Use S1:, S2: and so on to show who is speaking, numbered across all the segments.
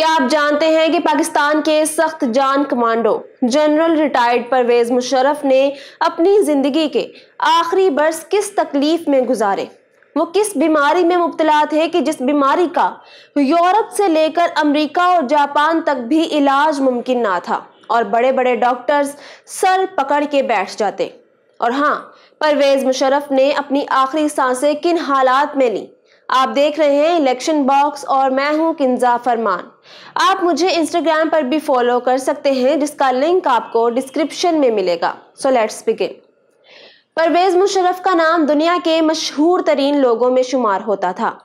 S1: क्या आप जानते हैं कि पाकिस्तान के सख्त जान commando general retired Pervez Musharraf ने अपनी ज़िंदगी के आखिरी बरस किस तकलीफ में गुजारे वो किस बीमारी में मुबतला थे कि जिस बीमारी का यूरोप से लेकर अमेरिका और जापान तक भी इलाज मुमकिन ना था और बड़े बड़े डॉक्टर्स सर पकड़ के बैठ जाते और हाँ परवेज़ मुशरफ ने अपनी आखिरी सांसें किन हालात में ली आप देख रहे हैं इलेक्शन बॉक्स और मैं हूं किंजा फरमान आप मुझे इंस्टाग्राम पर भी फॉलो कर सकते हैं जिसका लिंक आपको डिस्क्रिप्शन में मिलेगा so let's begin Pervez Musharraf का नाम दुनिया के मशहूर तरीन लोगों में शुमार होता था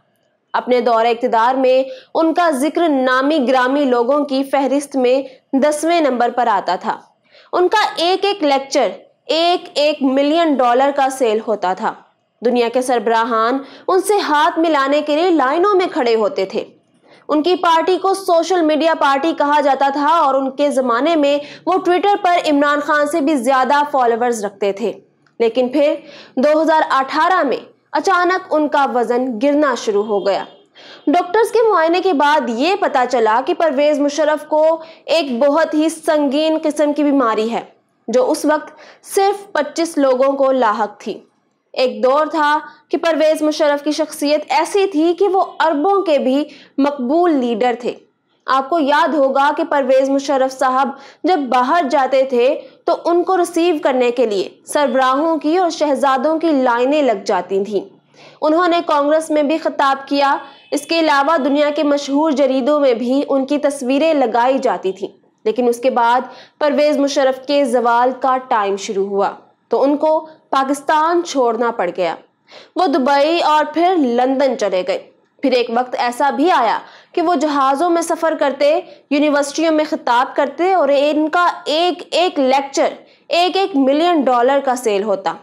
S1: अपने दौरे इकतदार में उनका जिक्र नामी ग्रामी लोगों की फहरिस्त में दसवें नंबर पर आता था उनका एक एक लेक्चर एक एक मिलियन डॉलर का सेल होता था दुनिया के सरबराहान उनसे हाथ मिलाने के लिए लाइनों में खड़े होते थे उनकी पार्टी को सोशल मीडिया पार्टी कहा जाता था और उनके ज़माने में वो ट्विटर पर इमरान खान से भी ज़्यादा फॉलोअर्स रखते थे लेकिन फिर 2018 में अचानक उनका वज़न गिरना शुरू हो गया डॉक्टर्स के मुआयने के बाद ये पता चला कि परवेज़ मुशरफ को एक बहुत ही संगीन किस्म की बीमारी है जो उस वक्त सिर्फ 25 लोगों को लाहक थी एक दौर था कि परवेज़ मुशरफ की शख्सियत ऐसी थी कि वो अरबों के भी मकबूल लीडर थे आपको याद होगा कि परवेज़ मुशरफ साहब जब बाहर जाते थे तो उनको रिसीव करने के लिए सरबराहों की और शहजादों की लाइनें लग जाती थीं उन्होंने कांग्रेस में भी खिताब किया इसके अलावा दुनिया के मशहूर जरीदों में भी उनकी तस्वीरें लगाई जाती थीं लेकिन उसके बाद परवेज़ मुशरफ के जवाल का टाइम शुरू हुआ तो उनको पाकिस्तान छोड़ना पड़ गया वो दुबई और फिर लंदन चले गए फिर एक वक्त ऐसा भी आया कि वो जहाज़ों में सफ़र करते यूनिवर्सिटियों में खिताब करते और इनका एक एक लेक्चर एक एक मिलियन डॉलर का सेल होता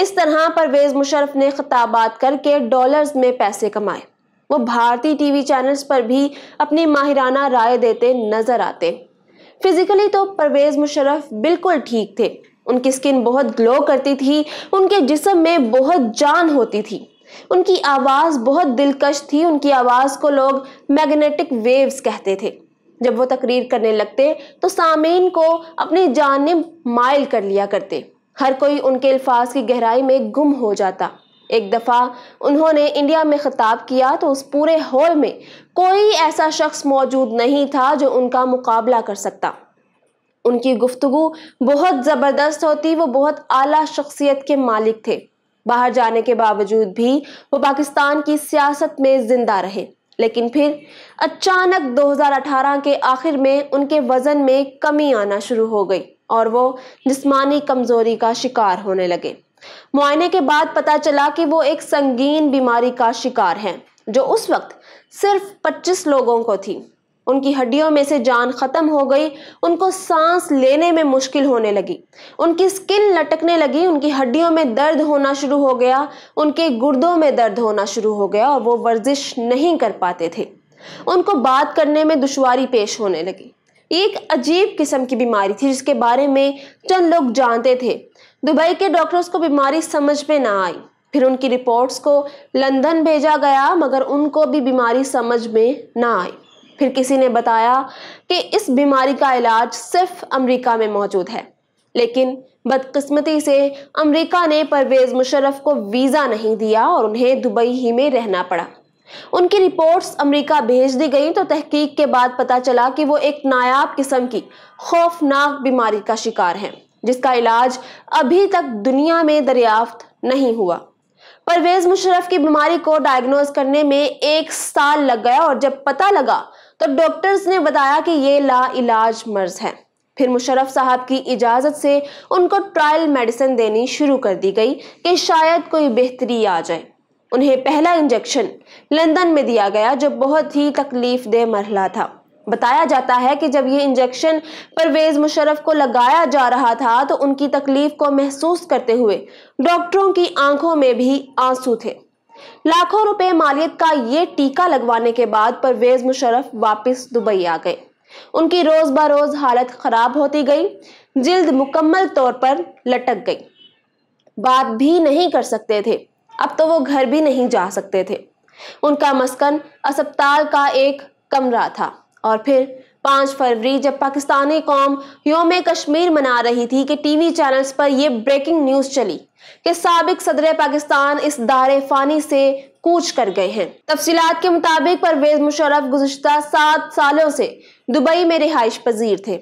S1: इस तरह परवेज़ मुशरफ ने खिताबात करके डॉलर्स में पैसे कमाए वो भारतीय टीवी चैनल्स पर भी अपनी माहिराना राय देते नज़र आते फिज़िकली तो परवेज़ मुशरफ बिल्कुल ठीक थे उनकी स्किन बहुत ग्लो करती थी उनके जिसम में बहुत जान होती थी उनकी आवाज़ बहुत दिलकश थी उनकी आवाज़ को लोग मैग्नेटिक वेव्स कहते थे जब वो तकरीर करने लगते तो सामीन को अपनी जानब माइल कर लिया करते हर कोई उनके अल्फाज की गहराई में गुम हो जाता एक दफ़ा उन्होंने इंडिया में ख़िताब किया तो उस पूरे हॉल में कोई ऐसा शख्स मौजूद नहीं था जो उनका मुकाबला कर सकता उनकी गुफ्तु बहुत ज़बरदस्त होती वो बहुत आला शख्सियत के मालिक थे बाहर जाने के बावजूद भी वो पाकिस्तान की सियासत में ज़िंदा रहे लेकिन फिर अचानक 2018 के आखिर में उनके वज़न में कमी आना शुरू हो गई और वो जिसमानी कमज़ोरी का शिकार होने लगे मुआयने के बाद पता चला कि वो एक संगीन बीमारी का शिकार हैं जो उस वक्त सिर्फ 25 लोगों को थी उनकी हड्डियों में से जान खत्म हो गई उनको सांस लेने में मुश्किल होने लगी उनकी स्किन लटकने लगी उनकी हड्डियों में दर्द होना शुरू हो गया उनके गुर्दों में दर्द होना शुरू हो गया और वो वर्जिश नहीं कर पाते थे उनको बात करने में दुशारी पेश होने लगी एक अजीब किस्म की बीमारी थी जिसके बारे में चंद लोग जानते थे दुबई के डॉक्टर्स को बीमारी समझ में ना आई फिर उनकी रिपोर्ट्स को लंदन भेजा गया मगर उनको भी बीमारी समझ में ना आई फिर किसी ने बताया कि इस बीमारी का इलाज सिर्फ अमेरिका में मौजूद है लेकिन बदकिस्मती से अमेरिका ने परवेज मुशर्रफ को वीज़ा नहीं दिया और उन्हें दुबई ही में रहना पड़ा उनकी रिपोर्ट्स अमेरिका भेज दी गई तो तहकीक के बाद पता चला कि वो एक नायाब किस्म की खौफनाक बीमारी का शिकार है जिसका इलाज अभी तक दुनिया में दरियाफ्त नहीं हुआ परवेज मुशर्रफ की बीमारी को डायग्नोज करने में एक साल लग गया और जब पता लगा तो डॉक्टर्स ने बताया कि ये ला इलाज मर्ज है फिर मुशरफ साहब की इजाज़त से उनको ट्रायल मेडिसिन देनी शुरू कर दी गई कि शायद कोई बेहतरी आ जाए उन्हें पहला इंजेक्शन लंदन में दिया गया जो बहुत ही तकलीफ दे मरला था बताया जाता है कि जब ये इंजेक्शन परवेज़ मुशरफ को लगाया जा रहा था तो उनकी तकलीफ को महसूस करते हुए डॉक्टरों की आंखों में भी आंसू थे लाखों रुपए मालियत का ये टीका लगवाने के बाद परवेज मुशरफ वापस दुबई आ गए उनकी रोज बरोज हालत खराब होती गई जिल्द मुकम्मल तौर पर लटक गई बात भी नहीं कर सकते थे अब तो वो घर भी नहीं जा सकते थे उनका मस्कन अस्पताल का एक कमरा था और फिर पांच फरवरी जब पाकिस्तानी कौम योम कश्मीर मना रही थी कि टीवी चैनल्स पर यह ब्रेकिंग न्यूज़ चली कि सबक सदर पाकिस्तान इस दारे फानी से कूच कर गए हैं तफसीत के मुताबिक परवेज मुशरफ गुजशत सात सालों से दुबई में रिहाइश पजीर थे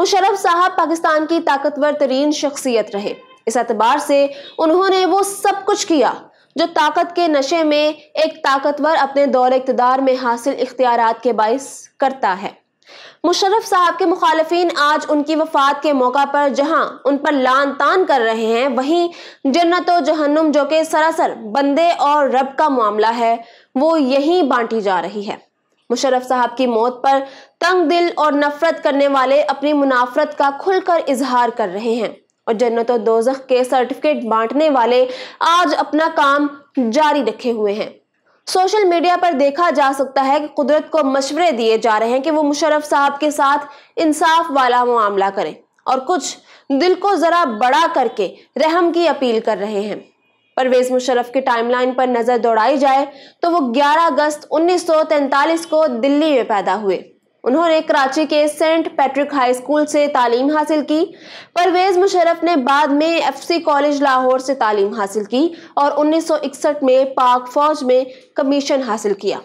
S1: मुशरफ साहब पाकिस्तान की ताकतवर तरीन शख्सियत रहे इस एतबार से उन्होंने वो सब कुछ किया जो ताकत के नशे में एक ताकतवर अपने दौर इकतदार में हासिल इख्तियार के बायस करता है मुशरफ साहब के मुखालफिन आज उनकी वफात के मौका पर जहां उन पर लान तान कर रहे हैं वहीं जन्नत और जहन्नुम जो कि सरासर बंदे और रब का मामला है वो यही बांटी जा रही है मुशरफ साहब की मौत पर तंग दिल और नफरत करने वाले अपनी मुनाफरत का खुलकर इजहार कर रहे हैं और जन्नत और दोजख के सर्टिफिकेट बांटने वाले आज अपना काम जारी रखे हुए हैं सोशल मीडिया पर देखा जा सकता है कि कुदरत को मशवरे दिए जा रहे हैं कि वो मुशरफ साहब के साथ इंसाफ वाला मामला करें और कुछ दिल को जरा बड़ा करके रहम की अपील कर रहे हैं परवेज मुशरफ़ के टाइमलाइन पर नजर दौड़ाई जाए तो वो 11 अगस्त 1943 को दिल्ली में पैदा हुए उन्होंने कराची के सेंट पैट्रिक हाई स्कूल से तालीम हासिल की परवेज मुशरफ ने बाद में एफसी कॉलेज लाहौर से तालीम हासिल की और 1961 में पाक फौज में कमीशन हासिल किया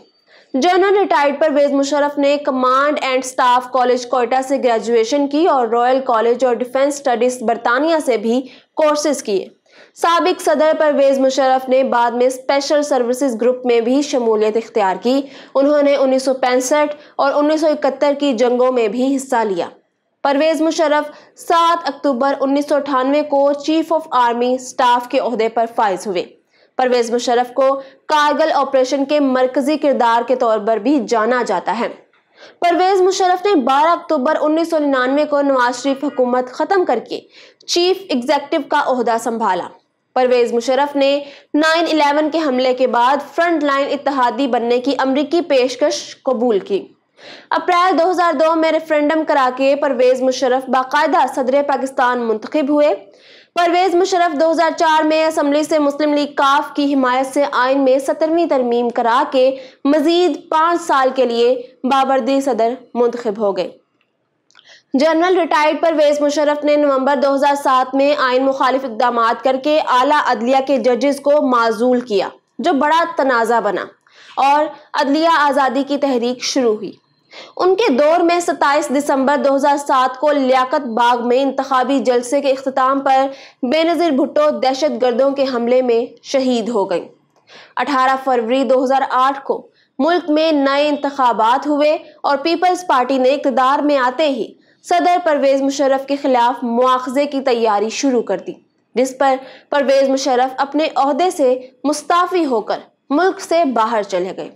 S1: जनरल रिटायर्ड परवेज मुशरफ ने command and staff college Quetta से ग्रेजुएशन की और रॉयल कॉलेज और डिफेंस स्टडीज बरतानिया से भी कोर्सेज किए सबक सदर परवेज मुशरफ ने बाद में स्पेशल सर्विसेज ग्रुप में भी शमूलियत इख्तियार की उन्होंने उन्नीस सौ पैंसठ और उन्नीस सौ इकहत्तर की जंगों में भी हिस्सा लिया परवेज मुशरफ 7 अक्टूबर उन्नीस सौ अठानवे को चीफ ऑफ आर्मी स्टाफ के अहदे पर फायज हुए परवेज मुशरफ को कारगल ऑपरेशन के मरकजी किरदार के तौर पर भी जाना जाता है परवेज मुशरफ ने 12 अक्टूबर उन्नीस को नवाज शरीफ हुकूमत ख़त्म करके चीफ एग्जेक्टिव का अहदा संभाला परवेज मुशरफ ने 9/11 के हमले के बाद फ्रंट लाइन इतिहादी बनने की अमरीकी पेशकश कबूल की अप्रैल 2002 में रेफरेंडम करा के परवेज मुशरफ बाकायदा सदर पाकिस्तान मुंतखब हुए परवेज मुशरफ 2004 में असम्बली से मुस्लिम लीग काफ की हिमायत से आयन में सत्रहवीं तरमीम करा के मजीद पाँच साल के लिए बाबरदी सदर मुंतखब हो गए जनरल रिटायर्ड परवेज मुशरफ ने नवंबर 2007 में आइन मुखालिफ इकदाम करके आला अदलिया के जजेस को माजूल किया जो बड़ा तनाज़ा बना और अदलिया आज़ादी की तहरीक शुरू हुई उनके दौर में 27 दिसंबर 2007 को लियाकत बाग में इंतबी जलसे के अख्ताम पर बेनज़ीर भुट्टो दहशत गर्दों के हमले में शहीद हो गई 18 फरवरी 2008 को मुल्क में नए इंतबात हुए और पीपल्स पार्टी ने इकदार में आते ही सदर परवेज मुशरफ के खिलाफ मुआवजे की तैयारी शुरू कर दी जिस पर परवेज मुशरफ अपने अहदे से मुस्ताफ़ी होकर मुल्क से बाहर चले गए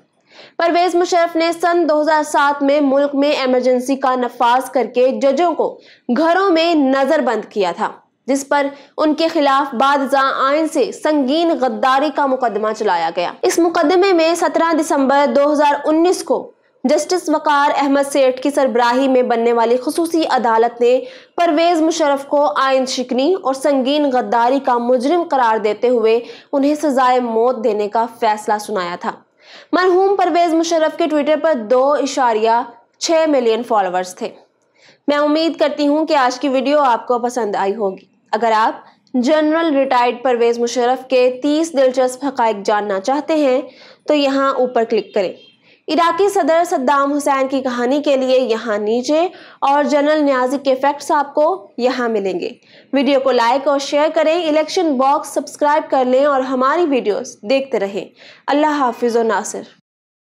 S1: परवेज मुशरफ ने सन 2007 में मुल्क में एमरजेंसी का नफाज करके जजों को घरों में नज़रबंद किया था जिस पर उनके खिलाफ बाद आयन से संगीन गद्दारी का मुकदमा चलाया गया इस मुकदमे में 17 दिसंबर 2019 को जस्टिस वकार अहमद सेठ की सरबराही में बनने वाली खसूसी अदालत ने परवेज़ मुशरफ को आयन शिकनी और संगीन गद्दारी का मुजरिम करार देते हुए उन्हें सजाए मौत देने का फैसला सुनाया था मरहूम परवेज़ मुशरफ के ट्विटर पर दो इशारिया छः मिलियन फॉलोअर्स थे मैं उम्मीद करती हूँ कि आज की वीडियो आपको पसंद आई होगी अगर आप जनरल रिटायर्ड परवेज़ मुशरफ के 30 दिलचस्प हक जानना चाहते हैं तो यहाँ ऊपर क्लिक करें इराकी सदर सद्दाम हुसैन की कहानी के लिए यहाँ नीचे और जनरल न्याजिक के फैक्ट्स आपको यहाँ मिलेंगे वीडियो को लाइक और शेयर करें इलेक्शन बॉक्स सब्सक्राइब कर लें और हमारी वीडियोस देखते रहें अल्लाह हाफिज़ और नासिर